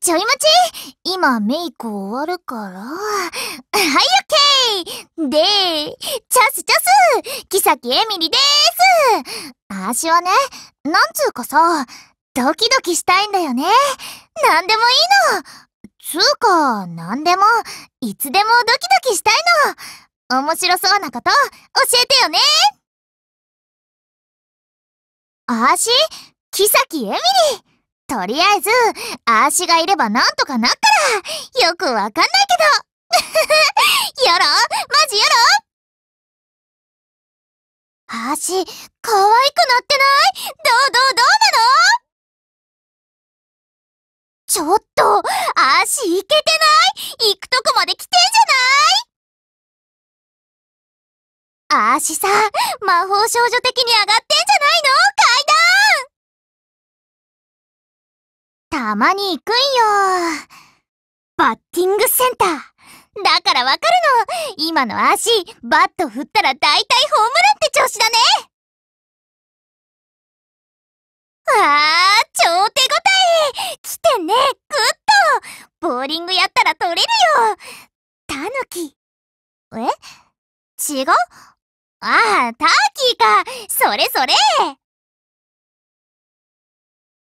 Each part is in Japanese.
ちょい待ち今メイク終わるから。はい、オッケーで、チャスチャスキサキエミリでーすあしはね、なんつうかさ、ドキドキしたいんだよね。なんでもいいのつうか、なんでも、いつでもドキドキしたいの面白そうなこと、教えてよねあし、キサキエミリとりあえず、あーしがいればなんとかなっから、よくわかんないけど。やろマジやろあーし、可愛くなってないどうどうどうなのちょっと、あーしいけてない行くとこまで来てんじゃないあーしさ、魔法少女的に上がってんじゃないの階段たまに行くんよ。バッティングセンター。だからわかるの。今の足、バット振ったら大体ホームランって調子だね。わー、超手応え。来てね、グッド。ボーリングやったら取れるよ。タヌキ。え違うああ、ターキーか。それそれ。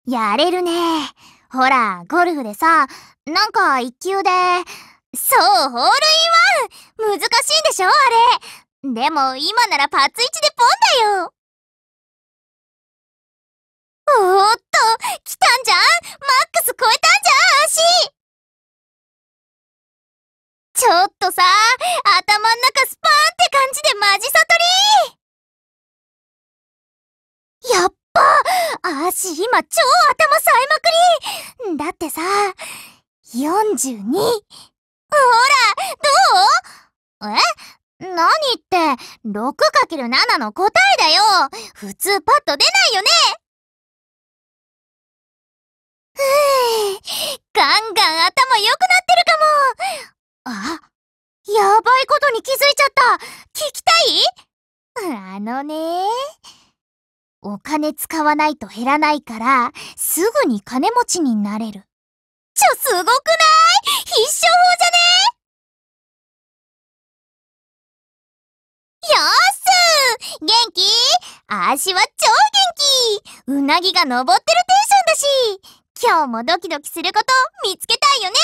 やれるね。ほら、ゴルフでさ、なんか一球で、そう、ホールインワン難しいでしょあれでも今ならパツツ1でポンだよおーっと来たんじゃんマックス超えたんじゃん足ちょっとさ、頭ん中スパーンって感じでマジサト私今超頭冴えまくりだってさ、42! ほら、どうえ何って、6×7 の答えだよ普通パッと出ないよねふぅ、ガンガン頭良くなってるかもあ、やばいことに気づいちゃった聞きたいあのねー。お金使わないと減らないから、すぐに金持ちになれる。ちょ、すごくない必勝法じゃねよーす元気足は超元気うなぎが登ってるテンションだし今日もドキドキすること見つけたいよね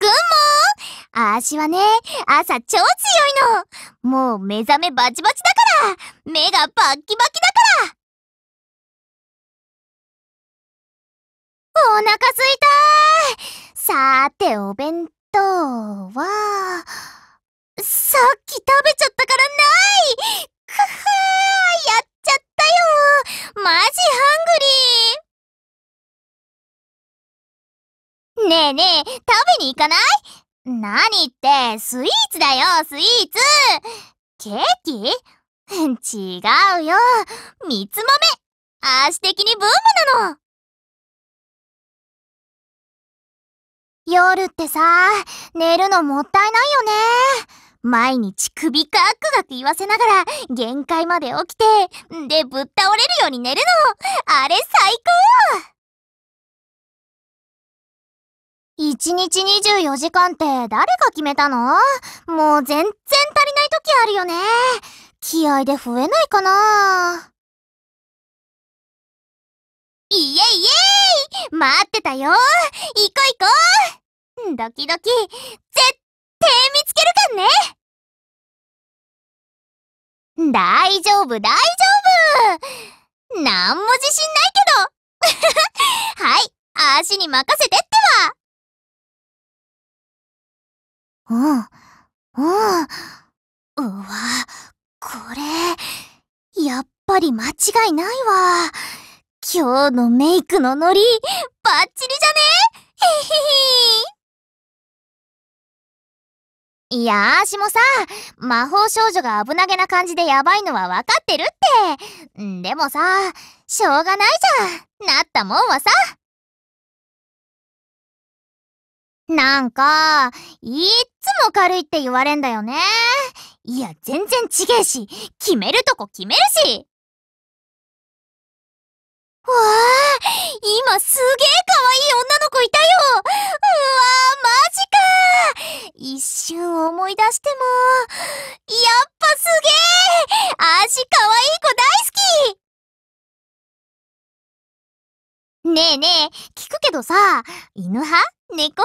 ぐんもあしはね、朝超強いのもう目覚めバチバチだ目がバッキバキだからお腹すいたさーて、お弁当は、さっき食べちゃったからないくふーやっちゃったよマジハングリーねえねえ、食べに行かない何って、スイーツだよ、スイーツケーキ違うよ。三つ豆アーシ的にブームなの夜ってさ、寝るのもったいないよね。毎日首カックって言わせながら限界まで起きて、でぶっ倒れるように寝るの。あれ最高一日24時間って誰が決めたのもう全然足りない時あるよね。気合で増えないかなイエイイエイ待ってたよ行こ行こドキドキ、絶対見つけるかんね大丈夫大丈夫なんも自信ないけど はい、足に任せてってばうん、うん、うわわり間違いないわ。今日のメイクのノリ、バッチリじゃねへへへ。いやーしもさ、魔法少女が危なげな感じでやばいのはわかってるって。でもさ、しょうがないじゃん。なったもんはさ。なんか、いっつも軽いって言われんだよね。いや、全然ちげえし、決めるとこ決めるしわあ、今すげえ可愛い女の子いたようわあ、マジか一瞬思い出しても、やっぱすげえ足可愛い子大好きねえねえ、聞くけどさ、犬派猫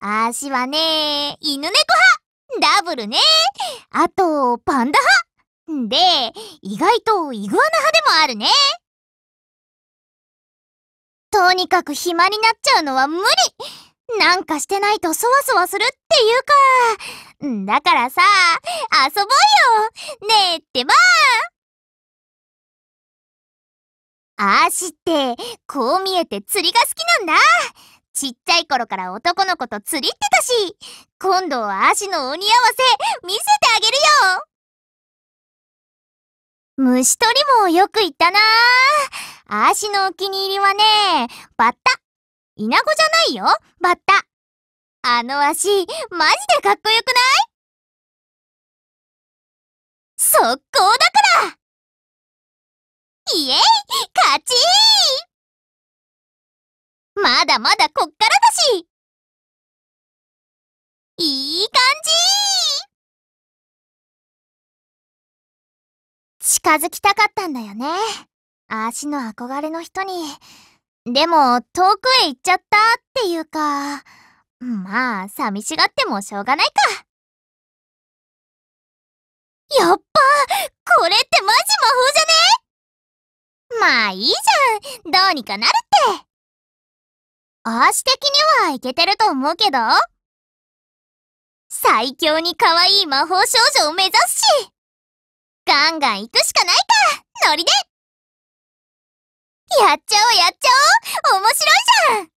派足はね、犬猫派ダブルねあと、パンダ派で、意外とイグアナ派でもあるねとにかく暇になっちゃうのは無理なんかしてないとそわそわするっていうか。だからさ、遊ぼうよねえってばあしって、こう見えて釣りが好きなんだちっちゃい頃から男の子と釣りってたし、今度は足の鬼合わせ見せてあげるよ虫取りもよく行ったなー。あーしのお気に入りはね、バッタ。イナゴじゃないよ、バッタ。あの足、マジでかっこよくない速攻だからイエイ勝ちまだまだこっからだしいい感じ近づきたかったんだよね。足の憧れの人に、でも遠くへ行っちゃったっていうか、まあ寂しがってもしょうがないか。やっぱ、これってマジ魔法じゃねまあいいじゃん、どうにかなるって。足的にはいけてると思うけど、最強に可愛い魔法少女を目指すし、ガンガン行くしかないか、ノリでやっちゃおうやっちゃおう面白いじゃん